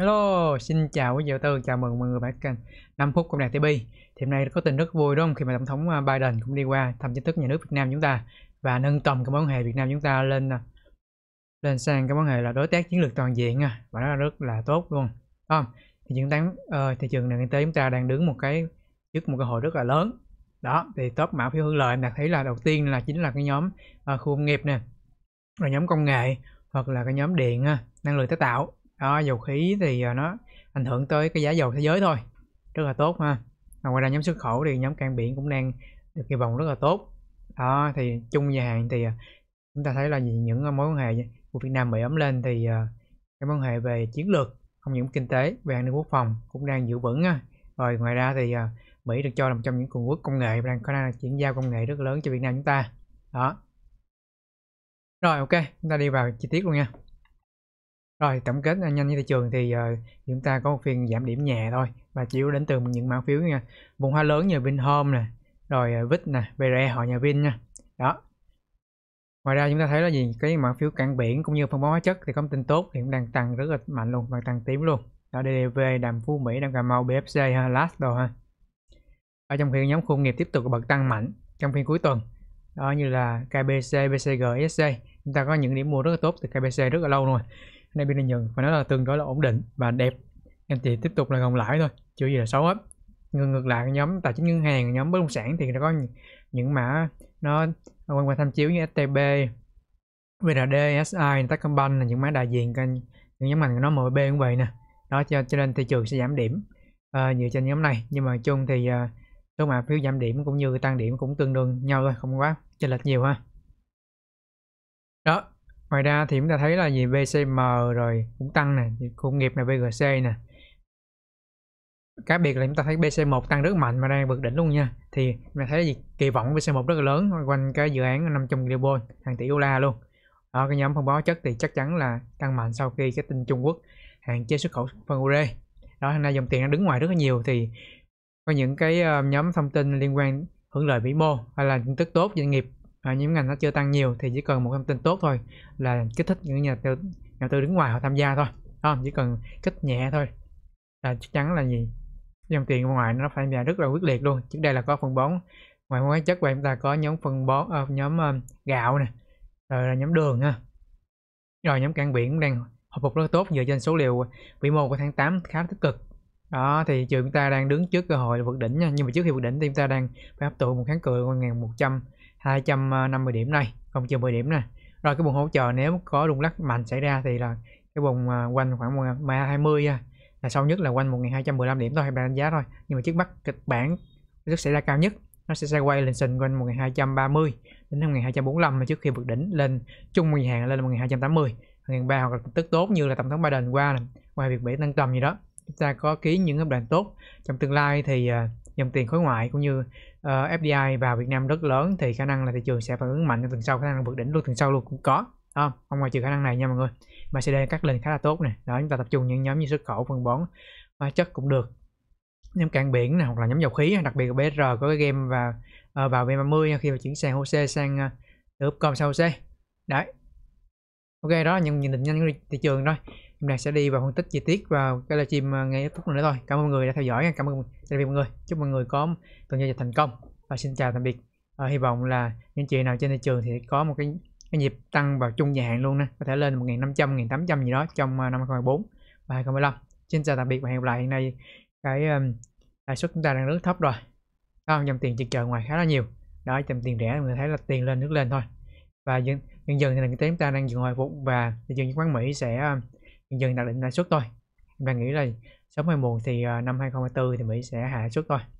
Hello, xin chào quý vị tư, chào mừng mọi người đã kênh 5 phút công đài TV. Thì hôm nay có tin rất vui đúng không? Khi mà tổng thống à, Biden cũng đi qua thăm chính thức nhà nước Việt Nam chúng ta và nâng tầm cái mối hệ Việt Nam chúng ta lên à, lên sang cái mối hệ là đối tác chiến lược toàn diện à, và nó rất là tốt luôn. Đúng không? Thì những tán uh, thị trường nền kinh tế chúng ta đang đứng một cái trước một cơ hội rất là lớn. Đó, thì top mã phiếu hưởng lợi em đã thấy là đầu tiên là chính là cái nhóm uh, khu công nghiệp nè, rồi nhóm công nghệ hoặc là cái nhóm điện năng lượng tái tạo đó dầu khí thì à, nó ảnh hưởng tới cái giá dầu thế giới thôi rất là tốt ha và ngoài ra nhóm xuất khẩu thì nhóm cảng biển cũng đang được kỳ vọng rất là tốt đó thì chung dài hạn thì à, chúng ta thấy là những à, mối quan hệ của Việt Nam bị ấm lên thì cái mối quan hệ về chiến lược không những kinh tế về an ninh quốc phòng cũng đang giữ vững rồi ngoài ra thì Mỹ được cho là một trong những cường quốc công nghệ đang có năng chuyển giao công nghệ rất lớn cho Việt Nam chúng ta đó rồi ok chúng ta đi vào chi tiết luôn nha rồi, tổng kết à, nhanh như thị trường thì, ờ, chúng ta có một phiên giảm điểm nhẹ thôi và chủ đến từ những mã phiếu nha. Vùng hoa lớn như Vinhome nè, rồi, ờ, Vic nè, VRE, họ nhà Vin nha. Đó. Ngoài ra chúng ta thấy là gì? Cái mã phiếu cảng biển cũng như phân bón hóa chất thì có tin tốt thì cũng đang tăng rất là mạnh luôn, và tăng tím luôn. Đó, DDV, Đàm Phú Mỹ, Đàm Cà Mau, BFC, ha, Last đồ ha. Ở trong khi nhóm khu nghiệp tiếp tục bật tăng mạnh trong phiên cuối tuần. Đó như là KBC, BCG, SC. Chúng ta có những điểm mua rất là tốt từ KBC rất là lâu rồi nay biên lợi nhuận phải nói là tương đối là ổn định và đẹp em thì tiếp tục là gồng lãi thôi chưa gì là xấu hết ngược, ngược lại nhóm tài chính ngân hàng nhóm bất động sản thì nó có những, những mã nó quan quan tham chiếu như STB VRD, SI, Techcombank là những mã đại diện kênh những nhóm ngành nó mở B cũng vậy nè đó cho, cho nên thị trường sẽ giảm điểm à, dựa trên nhóm này nhưng mà chung thì à, số mã phiếu giảm điểm cũng như tăng điểm cũng tương đương nhau thôi không quá chênh lệch nhiều ha đó ngoài ra thì chúng ta thấy là gì VCM rồi cũng tăng nè công nghiệp này VGC nè cá biệt là chúng ta thấy BC1 tăng rất mạnh mà đang vượt đỉnh luôn nha thì mình thấy gì kỳ vọng BC1 rất là lớn quanh cái dự án 500 triệu bôi hàng tỷ đô la luôn ở cái nhóm phân bón chất thì chắc chắn là tăng mạnh sau khi cái tin Trung Quốc hạn chế xuất khẩu phân ure đó hôm nay dòng tiền đang đứng ngoài rất là nhiều thì có những cái ờ, nhóm thông tin liên quan hưởng lợi vĩ mô hay là tin tức tốt doanh nghiệp à, nhóm ngành nó chưa tăng nhiều thì chỉ cần một thông tin tốt thôi là kích thích những nhà tư nhà tư đứng ngoài họ tham gia thôi không chỉ cần kích nhẹ thôi là chắc chắn là gì dòng tiền ngoài nó phải ra rất là quyết liệt luôn trước đây là có phân bón ngoài hóa chất của chúng ta có nhóm phân bón uh, nhóm uh, gạo nè rồi là nhóm đường ha rồi nhóm cảng biển đang hồi phục rất tốt dựa trên số liệu vĩ mô của tháng 8 khá tích cực đó thì trường chúng ta đang đứng trước cơ hội là vượt đỉnh nha nhưng mà trước khi vượt đỉnh thì chúng ta đang phải hấp thụ một kháng cự một trăm 250 ờ, điểm này không trừ 10 điểm này rồi cái vùng hỗ trợ nếu có rung lắc mạnh xảy ra thì là cái vùng ờ, quanh khoảng 20 nha là sâu nhất là quanh 1215 điểm thôi hay đánh giá thôi nhưng mà trước mắt kịch bản rất xảy ra cao nhất nó sẽ sẽ quay lên sình quanh 1230 đến 1245 trước khi vượt đỉnh lên trung mười hàng lên 1280 ba hoặc là tức tốt như là tổng thống Biden qua này. ngoài việc Mỹ tăng trầm gì đó chúng ta có ký những hợp đồng tốt trong tương lai thì ờ, dòng tiền khối ngoại cũng như Ờ, FDI vào Việt Nam rất lớn thì khả năng là thị trường sẽ phản ứng mạnh trong tuần sau khả năng vượt đỉnh luôn tuần sau luôn cũng có không không ngoài trừ khả năng này nha mọi người mà CD cắt lên khá là tốt nè đó chúng ta tập trung những nhóm như xuất khẩu phân bón hóa chất cũng được nhóm cảng biển này hoặc là nhóm dầu khí đặc biệt là BR có cái game và vào, ờ, vào V30 khi mà chuyển sang HOSE sang ờ, Upcom sau HOSE đấy ok đó là những nhận định nhanh thị trường thôi hôm nay sẽ đi vào phân tích chi tiết vào cái livestream à, ngay phút nữa thôi cảm ơn mọi người đã theo dõi nha. cảm ơn tạm biệt mọi người chúc mọi người có tuần giao dịch thành công và xin chào tạm biệt à, hy vọng là những chị nào trên thị trường thì có một cái cái nhịp tăng vào trung dài hạn luôn nè có thể lên 1.500 1.800 gì đó trong à, năm 2014 và 2015 xin chào tạm biệt và hẹn gặp lại hiện nay cái um, lãi suất chúng ta đang rất thấp rồi không à, dòng tiền trên chợ ngoài khá là nhiều đó dòng tiền rẻ người thấy là tiền lên nước lên thôi và dần dần, thì nền kinh tế chúng ta đang dừng hồi phục và thị trường chứng khoán Mỹ sẽ dừng đặt định lãi suất thôi em đang nghĩ là sớm hay muộn thì à, năm 2024 thì Mỹ sẽ hạ suất thôi